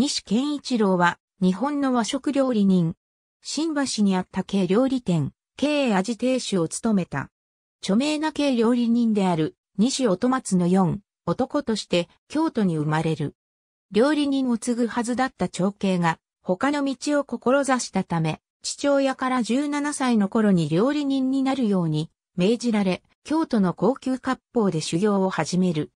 西健一郎は、日本の和食料理人。新橋にあった軽料理店、系味亭主を務めた。著名な軽料理人である、西音松の四、男として京都に生まれる。料理人を継ぐはずだった長兄が、他の道を志したため、父親から17歳の頃に料理人になるように、命じられ、京都の高級割烹で修行を始める。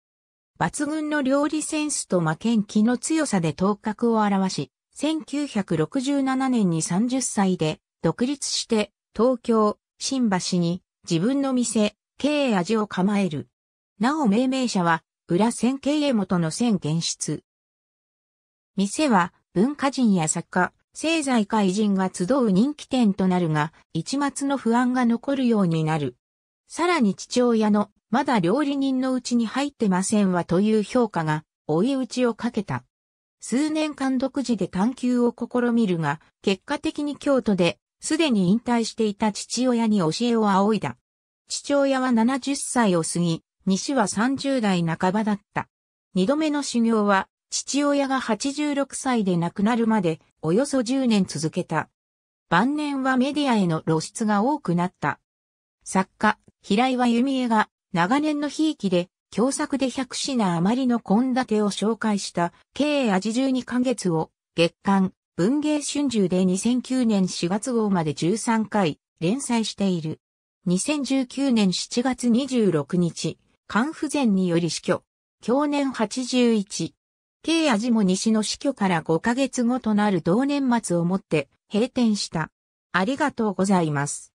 抜群の料理センスと負けん気の強さで頭角を表し、1967年に30歳で独立して東京、新橋に自分の店、経営味を構える。なお命名者は、裏千経営元の千現出。店は文化人や作家、政財界人が集う人気店となるが、一末の不安が残るようになる。さらに父親のまだ料理人のうちに入ってませんわという評価が追い打ちをかけた。数年間独自で探求を試みるが、結果的に京都で、すでに引退していた父親に教えを仰いだ。父親は70歳を過ぎ、西は30代半ばだった。二度目の修行は、父親が86歳で亡くなるまで、およそ10年続けた。晩年はメディアへの露出が多くなった。作家、平岩弓江が長年のひいきで、共作で100品余りの献立を紹介した、計味12ヶ月を、月刊、文芸春秋で2009年4月号まで13回、連載している。2019年7月26日、肝不全により死去。去年81。計味も西の死去から5ヶ月後となる同年末をもって、閉店した。ありがとうございます。